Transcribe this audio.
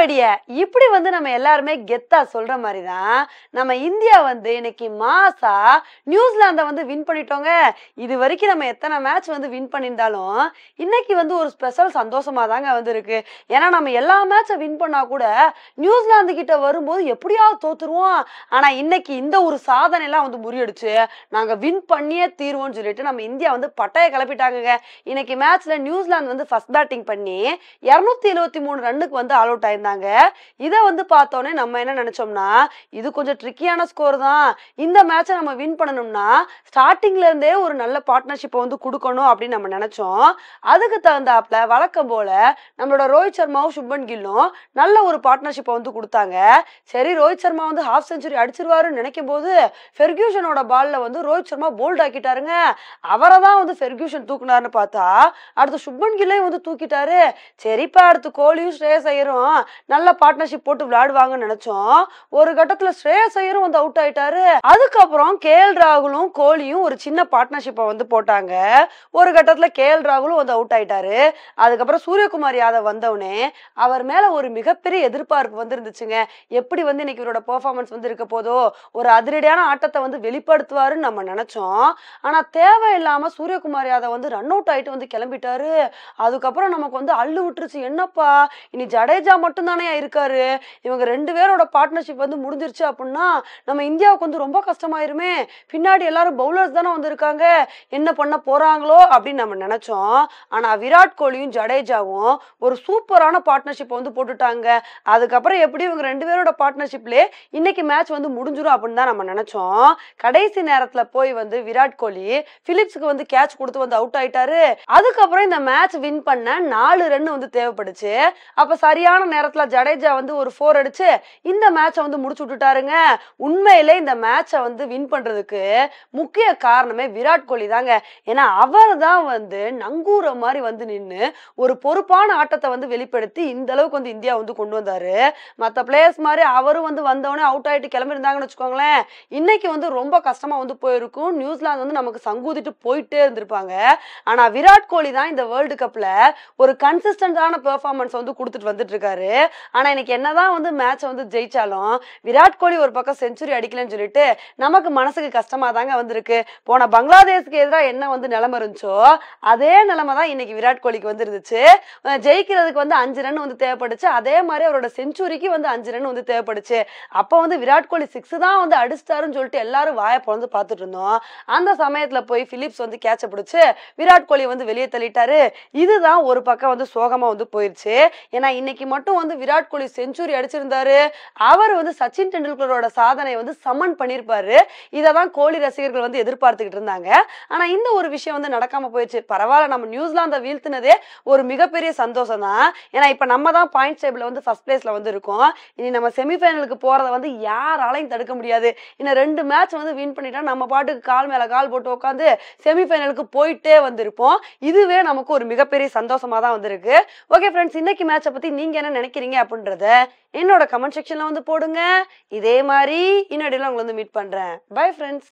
வெடிய இப்படி வந்து நம்ம எல்லாருமே கெத்தா சொல்ற மாதிரி தான் நம்ம இந்தியா வந்து இன்னைக்கு மாசா நியூசிலாந்தை வந்து வின் பண்ணிட்டோங்க இது வரைக்கும் நம்ம எத்தனை மேட்ச் வந்து வின் பண்ணியிருந்தாலும் இன்னைக்கு வந்து ஒரு ஸ்பெஷல் சந்தோஷமா தாங்க வந்து இருக்கு ஏன்னா நம்ம எல்லா மேட்சை வின் பண்ணா கூட நியூசிலாந்து கிட்ட வரும்போது எப்படியாவது தோத்துருவோம் ஆனா இன்னைக்கு இந்த ஒரு சாதனை எல்லாம் வந்து முறியடிச்சு நாங்க வின் பண்ணியே தீர்வோம்னு சொல்லிட்டு நம்ம இந்தியா வந்து பட்டையை கிளப்பிட்டாங்க இன்னைக்கு மேட்ச்ல நியூசிலாந்து வந்து ஃபர்ஸ்ட் பேட்டிங் பண்ணி இரநூத்தி எழுபத்தி மூணு ரன்னுக்கு வந்து ஆல் அவுட் ஆயிருந்தாங்க இருந்தாங்க இதை வந்து பார்த்தோன்னே நம்ம என்ன நினச்சோம்னா இது கொஞ்சம் ட்ரிக்கியான ஸ்கோர் தான் இந்த மேட்சை நம்ம வின் பண்ணணும்னா ஸ்டார்டிங்லேருந்தே ஒரு நல்ல பார்ட்னர்ஷிப்பை வந்து கொடுக்கணும் அப்படின்னு நம்ம நினச்சோம் அதுக்கு தகுந்தாப்புல வழக்கம் போல் நம்மளோட ரோஹித் சர்மாவும் சுப்மன் கில்லும் நல்ல ஒரு பார்ட்னர்ஷிப்பை வந்து கொடுத்தாங்க சரி ரோஹித் சர்மா வந்து ஹாஃப் செஞ்சுரி அடிச்சிருவாருன்னு நினைக்கும் போது ஃபெர்கியூஷனோட பாலில் வந்து ரோஹித் சர்மா போல்ட் ஆக்கிட்டாருங்க அவரை தான் வந்து ஃபெர்கியூஷன் தூக்குனாருன்னு பார்த்தா அடுத்து சுப்மன் கில்லையும் வந்து தூக்கிட்டாரு சரிப்பா அடுத்து கோலியும் ஸ்ரேயஸ் ஐயரும் நல்ல பார்ட்னர்ஷிப் போட்டு விளையாடுவாங்கன்னு நினைச்சோம் ஒரு கட்டத்துல ஸ்ரேயஸ் ஐயரும் வந்து அவுட் ஆயிட்டாரு அதுக்கப்புறம் கே எல் ராகுலும் கோலியும் ஒரு சின்ன பார்ட்னர்ஷிப்பை வந்து போட்டாங்க ஒரு கட்டத்துல கே எல் ராகுலும் வந்து அவுட் ஆயிட்டாரு அதுக்கப்புறம் சூரியகுமார் யாதவ் வந்தவுடனே அவர் மேல ஒரு மிகப்பெரிய எதிர்பார்ப்பு வந்து இருந்துச்சுங்க எப்படி வந்து இன்னைக்கு இவரோட பெர்ஃபார்மன்ஸ் வந்து இருக்க போதோ ஒரு அதிரடியான ஆட்டத்தை வந்து வெளிப்படுத்துவாருன்னு நம்ம நினைச்சோம் ஆனா தேவையில்லாம சூரியகுமார் யாதவ் வந்து ரன் அவுட் ஆயிட்டு வந்து கிளம்பிட்டாரு அதுக்கப்புறம் நமக்கு வந்து அள்ளு விட்டுருச்சு என்னப்பா இனி ஜடேஜா மட்டும் தானையா இருக்காரு இவங்க ரெண்டு பேரோட பார்ட்னர்ஷிப் வந்து முடிஞ்சிருச்சு அப்படின்னா நம்ம இந்தியாவுக்கு வந்து ரொம்ப கஷ்டமாயிருமே பின்னாடி எல்லாரும் பவுலர்ஸ் தானே வந்திருக்காங்க என்ன பண்ண போறாங்களோ அப்படின்னு நம்ம நினைச்சோம் ஆனா விராட் கோலியும் ஜடேஜாவும் ஒரு சூப்பரான பார்ட்னர்ஷிப் வந்து போட்டுட்டாங்க அதுக்கப்புறம் எப்படி இவங்க ரெண்டு பேரோட பார்ட்னர்ஷிப்ல இன்னைக்கு மேட்ச் வந்து முடிஞ்சிடும் அப்படின்னு தான் நம்ம நினைச்சோம் கடைசி நேரத்துல போய் வந்து விராட் கோலி பிலிப்ஸுக்கு வந்து கேட்ச் கொடுத்து வந்து அவுட் ஆயிட்டாரு அதுக்கப்புறம் இந்த மேட்ச் வின் பண்ண நாலு ரன் வந்து தேவைப்படுச்சு அப்ப சரியான நேரத்துல ஓவர்ஸ்ல ஜடேஜா வந்து ஒரு ஃபோர் அடிச்சு இந்த மேட்சை வந்து முடிச்சு விட்டுட்டாருங்க உண்மையிலே இந்த மேட்சை வந்து வின் பண்றதுக்கு முக்கிய காரணமே விராட் கோலி தாங்க ஏன்னா அவர் தான் வந்து நங்கூர மாதிரி வந்து நின்று ஒரு பொறுப்பான ஆட்டத்தை வந்து வெளிப்படுத்தி இந்த அளவுக்கு வந்து இந்தியா வந்து கொண்டு வந்தாரு மற்ற பிளேயர்ஸ் மாதிரி அவரும் வந்து வந்தவொடனே அவுட் ஆயிட்டு கிளம்பிருந்தாங்கன்னு வச்சுக்கோங்களேன் இன்னைக்கு வந்து ரொம்ப கஷ்டமா வந்து போயிருக்கும் நியூசிலாந்து வந்து நமக்கு சங்கூதிட்டு போயிட்டே இருந்திருப்பாங்க ஆனா விராட் கோலி தான் இந்த வேர்ல்டு கப்ல ஒரு கன்சிஸ்டன்டான பெர்ஃபார்மன்ஸ் வந்து கொடுத்துட்டு வந்துட்டு இருக்காரு ஆனால் எனக்கு என்னதான் வந்து மேட்ச் வந்து ஜெயிச்சாலும் விராட் கோலி ஒரு பக்கம் செஞ்சுரி அடிக்கலன்னு சொல்லிட்டு நமக்கு மனசுக்கு கஷ்டமாக தாங்க வந்திருக்கு போன பங்களாதேஷ்க்கு எதிராக என்ன வந்து நிலைமை இருந்துச்சோ அதே நிலமை தான் இன்னைக்கு விராட் கோலிக்கு வந்துருந்துச்சு ஜெயிக்கிறதுக்கு வந்து அஞ்சு ரன் வந்து தேவைப்படுச்சு அதே மாதிரி அவரோட செஞ்சுரிக்கு வந்து அஞ்சு ரன் வந்து தேவைப்படுச்சு அப்போ வந்து விராட் கோலி சிக்ஸ் தான் வந்து அடிச்சிட்டாருன்னு சொல்லிட்டு எல்லாரும் வாயை பிறந்து பார்த்துட்டு இருந்தோம் அந்த சமயத்தில் போய் பிலிப்ஸ் வந்து கேட்ச பிடிச்சி விராட் கோலி வந்து வெளியே தள்ளிட்டாரு இதுதான் ஒரு பக்கம் வந்து சோகமாக வந்து போயிடுச்சு ஏன்னா இன்னைக்கு மட்டும் வந்து விராட் கோலி செஞ்சுரி அடிச்சிருந்தாரு அவர் வந்து சச்சின் டெண்டுல்கரோட சாதனை வந்து சமன் பண்ணியிருப்பாரு இதை தான் கோலி ரசிகர்கள் வந்து எதிர்பார்த்துக்கிட்டு இருந்தாங்க ஆனா இந்த ஒரு விஷயம் வந்து நடக்காம போயிடுச்சு பரவாயில்ல நம்ம நியூசிலாந்தை வீழ்த்தினதே ஒரு மிகப்பெரிய சந்தோஷம் தான் ஏன்னா இப்ப நம்ம தான் பாயிண்ட் டேபிள் வந்து ஃபர்ஸ்ட் பிளேஸ்ல வந்து இருக்கோம் இனி நம்ம செமிஃபைனலுக்கு போறத வந்து யாராலையும் தடுக்க முடியாது இன்னும் ரெண்டு மேட்ச் வந்து வின் பண்ணிட்டா நம்ம பாட்டுக்கு கால் மேல கால் போட்டு உட்காந்து செமிஃபைனலுக்கு போயிட்டே வந்திருப்போம் இதுவே நமக்கு ஒரு மிகப்பெரிய சந்தோஷமா தான் வந்திருக்கு ஓகே ஃப்ரெண்ட்ஸ் இன்னைக்கு மேட்சை பத்தி நீங்க என்ன நினைக்கிறீங்க நினைக்கிறீங்க அப்படின்றத என்னோட கமெண்ட் செக்ஷன்ல வந்து போடுங்க இதே மாதிரி இன்னொடையில உங்களை வந்து மீட் பண்றேன் பை ஃப்ரெண்ட்ஸ்